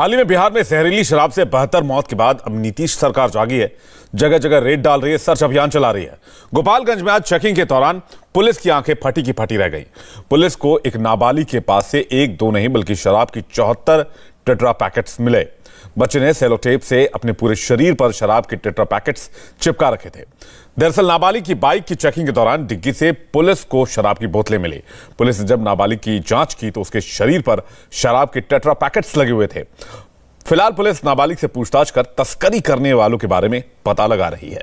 हाल ही में बिहार में जहरीली शराब से बहत्तर मौत के बाद अब नीतीश सरकार जागी है जगह जगह रेड डाल रही है सर्च अभियान चला रही है गोपालगंज में आज चेकिंग के दौरान पुलिस की आंखें फटी की फटी रह गई पुलिस को एक नाबालिग के पास से एक दो नहीं बल्कि शराब की चौहत्तर टेट्रा पैकेट्स मिले बच्चे ने सेलो टेप से अपने पूरे शरीर पर शराब के टेट्रा पैकेट्स चिपका रखे थे दरअसल नाबालिग की बाइक की चेकिंग के दौरान डिग्गी से पुलिस को शराब की बोतलें मिली पुलिस ने जब नाबालिग की जांच की तो उसके शरीर पर शराब के टेट्रा पैकेट्स लगे हुए थे फिलहाल पुलिस नाबालिग से पूछताछ कर तस्करी करने वालों के बारे में पता लगा रही है